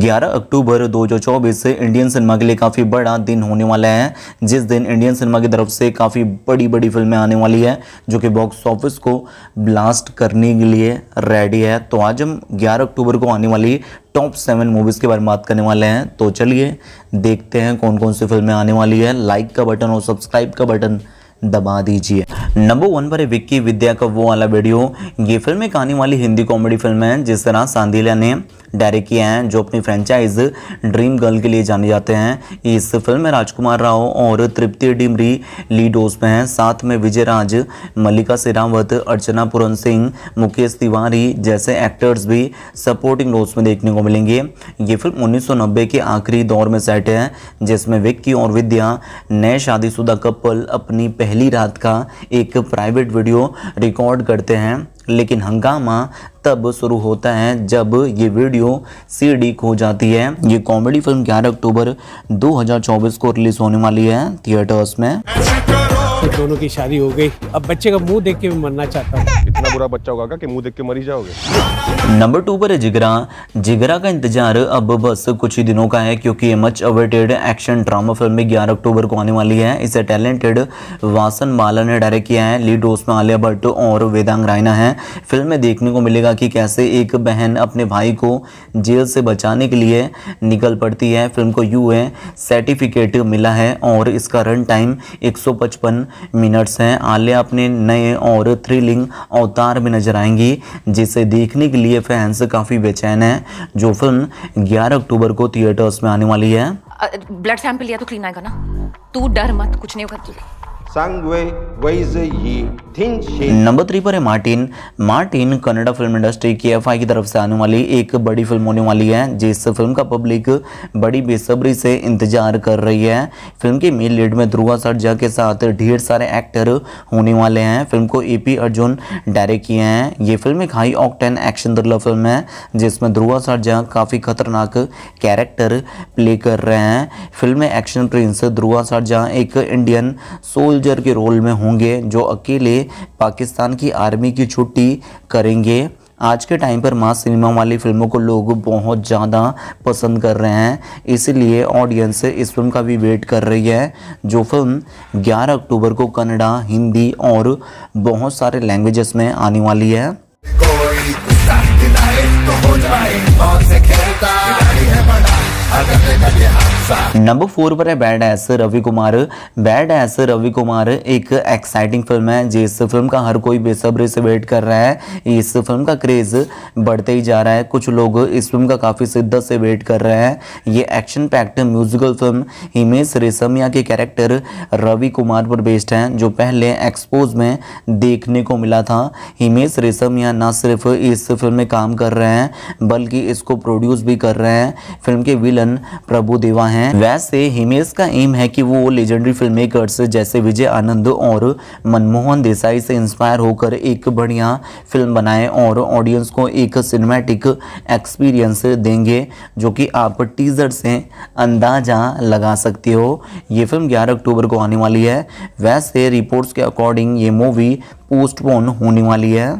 11 अक्टूबर 2024 से Indian cinema के लिए काफ़ी बड़ा दिन होने वाला है जिस दिन इंडियन सिनेमा की तरफ से काफ़ी बड़ी बड़ी फिल्में आने वाली है जो कि बॉक्स ऑफिस को ब्लास्ट करने के लिए रेडी है तो आज हम 11 अक्टूबर को आने वाली टॉप सेवन मूवीज़ के बारे में बात करने वाले हैं तो चलिए देखते हैं कौन कौन सी फिल्में आने वाली है लाइक का बटन और सब्सक्राइब का बटन दबा दीजिए नंबर वन पर है विक्की विद्या का वो वाला वीडियो ये फिल्म एक आने वाली हिंदी कॉमेडी फिल्म है जिस तरह सांधीला ने डायरेक्ट किया है जो अपनी फ्रेंचाइज ड्रीम गर्ल के लिए जाने जाते हैं इस फिल्म में राजकुमार राव और तृप्ति डिमरी रोज में हैं साथ में विजय राज मल्लिका सिरावत अर्चना पूरन सिंह मुकेश तिवारी जैसे एक्टर्स भी सपोर्टिंग रोल्स में देखने को मिलेंगे ये फिल्म 1990 के आखिरी दौर में सेट है जिसमें विक्की और विद्या नए शादीशुदा कपल अपनी पहली रात का एक प्राइवेट वीडियो रिकॉर्ड करते हैं लेकिन हंगामा तब शुरू होता है जब ये वीडियो सी खो जाती है ये कॉमेडी फिल्म 11 अक्टूबर 2024 को रिलीज होने वाली है थिएटर्स में तो दोनों की शादी हो गई अब बच्चे का मुंह देख के मरना चाहता हूँ बुरा बच्चा होगा कि मुंह देख के मरी जाओगे नंबर टू पर है जिगरा जिगरा का इंतजार अब बस कुछ ही दिनों का है क्योंकि much awaited action drama film ग्यारह अक्टूबर को आने वाली है इसे टैलेंटेड वासन माला ने डायरेक्ट किया है लीड रोस में आलिया भट्ट और वेदांग रायना है फिल्म में देखने को मिलेगा कि कैसे एक बहन अपने भाई को जेल से बचाने के लिए निकल पड़ती है फिल्म को यू सर्टिफिकेट मिला है और इसका रन टाइम एक मिनट्स है आलिया अपने नए और थ्रिलिंग अवतार रफ्तार में नजर आएंगी जिसे देखने के लिए फैंस काफ़ी बेचैन हैं जो फिल्म 11 अक्टूबर को थिएटर्स में आने वाली है ब्लड सैंपल लिया तो क्लीन आएगा ना तू डर मत कुछ नहीं होगा नंबर थ्री पर है Martin Martin Kannada film industry के एफ की तरफ से आने वाली एक बड़ी फिल्म होने वाली है जिस फिल्म का पब्लिक बड़ी बेसब्री से इंतजार कर रही है फिल्म के मेन लीड में ध्रुवा सरजा के साथ ढेर सारे एक्टर होने वाले हैं फिल्म को ए पी अर्जुन डायरेक्ट किए हैं ये फिल्म एक high octane action thriller film है जिसमें ध्रुवा सरजा काफ़ी खतरनाक कैरेक्टर प्ले कर रहे हैं फिल्म में एक्शन प्रिंस ध्रुवा सरजा एक इंडियन सोल सोल्जर के रोल में होंगे जो अकेले पाकिस्तान की आर्मी की छुट्टी करेंगे आज के टाइम पर मास सिनेमा वाली फिल्मों को लोग बहुत ज़्यादा पसंद कर रहे हैं इसलिए ऑडियंस इस फिल्म का भी वेट कर रही है जो फिल्म 11 अक्टूबर को कन्नड़ा हिंदी और बहुत सारे लैंग्वेजेस में आने वाली है नंबर फोर पर है bad ass Ravi Kumar bad ass Ravi Kumar एक एक्साइटिंग फिल्म है जिस फिल्म का हर कोई बेसब्री से वेट कर रहा है इस फिल्म का क्रेज बढ़ते ही जा रहा है कुछ लोग इस फिल्म का काफ़ी शिद्दत से वेट कर रहे हैं ये action packed musical film Himesh Reshammiya के कैरेक्टर रवि कुमार पर बेस्ड है जो पहले एक्सपोज में देखने को मिला था हिमेश रेशमिया ना सिर्फ इस फिल्म में काम कर रहे हैं बल्कि इसको प्रोड्यूस भी कर रहे हैं फिल्म के विलन प्रभु देवा हैं हैं वैसे हिमेश का एम है कि वो लेजेंडरी फिल्म मेकर्स जैसे विजय आनंद और मनमोहन देसाई से इंस्पायर होकर एक बढ़िया फिल्म बनाए और ऑडियंस को एक सिनेमैटिक एक्सपीरियंस देंगे जो कि आप टीज़र से अंदाज़ा लगा सकते हो ये फिल्म 11 अक्टूबर को आने वाली है वैसे रिपोर्ट्स के अकॉर्डिंग ये मूवी पोस्टपोन होने वाली है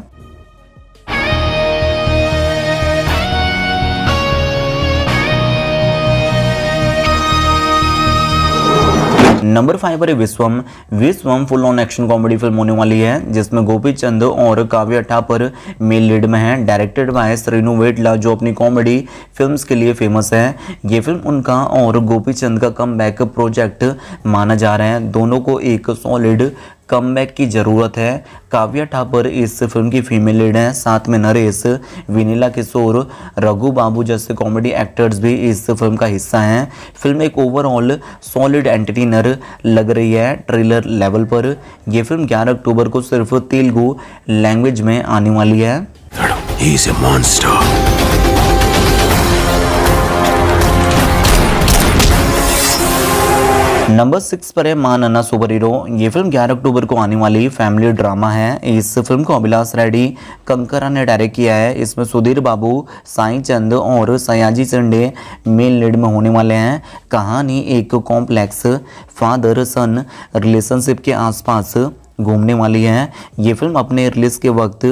नंबर फाइव पर Vishwam Vishwam full on action comedy film होने वाली है जिसमें गोपी चंद और काव्य ठापर मेल लीड में है डायरेक्टेड बाय श्रीनु वेटला जो अपनी कॉमेडी फिल्म के लिए फेमस है ये फिल्म उनका और गोपी चंद का कम प्रोजेक्ट माना जा रहा है दोनों को एक सॉलिड कम की ज़रूरत है काव्या ठाकुर इस फिल्म की फीमेल लीड हैं साथ में नरेश विनीला किशोर रघु बाबू जैसे कॉमेडी एक्टर्स भी इस फिल्म का हिस्सा हैं फिल्म एक ओवरऑल सॉलिड एंटरटेनर लग रही है ट्रेलर लेवल पर यह फिल्म 11 अक्टूबर को सिर्फ तेलुगु लैंग्वेज में आने वाली है नंबर सिक्स पर है मां नन्ना सुपर हीरो ये फिल्म 11 अक्टूबर को आने वाली फैमिली ड्रामा है इस फिल्म को अभिलाष रेड्डी कंकरा ने डायरेक्ट किया है इसमें सुधीर बाबू साई चंद और सयाजी चंडे मेन लीड में होने वाले हैं कहानी एक कॉम्प्लेक्स फादर सन रिलेशनशिप के आसपास घूमने वाली है ये फिल्म अपने रिलीज के वक्त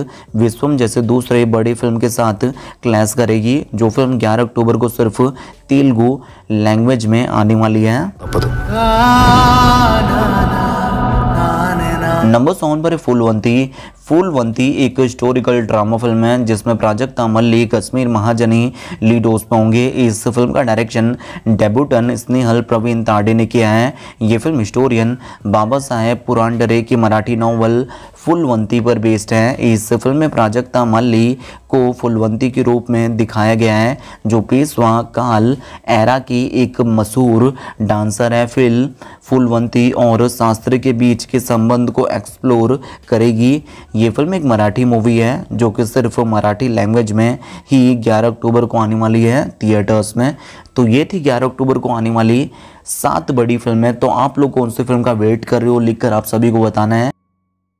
विश्वम जैसे दूसरे बड़ी फिल्म के साथ क्लैश करेगी जो फिल्म 11 अक्टूबर को सिर्फ तेलुगु लैंग्वेज में आने वाली है नंबर सेवन पर फुल वन थी फूलवंती एक हिस्टोरिकल ड्रामा फिल्म है जिसमें प्राजक्ता मल्ली कश्मीर महाजनी लीड उसमें होंगे इस फिल्म का डायरेक्शन डेब्यूटन स्नेहल प्रवीण ताडे ने किया है ये फिल्म हिस्टोरियन बाबा साहेब पुरानडरे की मराठी नावल फुलवंती पर बेस्ड है इस फिल्म में प्राजक्ता मल्ली को फुलवंती के रूप में दिखाया गया है जो पेशवा काल एरा की एक मशहूर डांसर है फिल्म फुलवंती और शास्त्र के बीच के संबंध को एक्सप्लोर करेगी ये फिल्म एक मराठी मूवी है जो कि सिर्फ मराठी लैंग्वेज में ही 11 अक्टूबर को आने वाली है थिएटर्स में तो ये थी 11 अक्टूबर को आने वाली सात बड़ी फिल्में तो आप लोग कौन सी फिल्म का वेट कर रहे हो लिखकर आप सभी को बताना है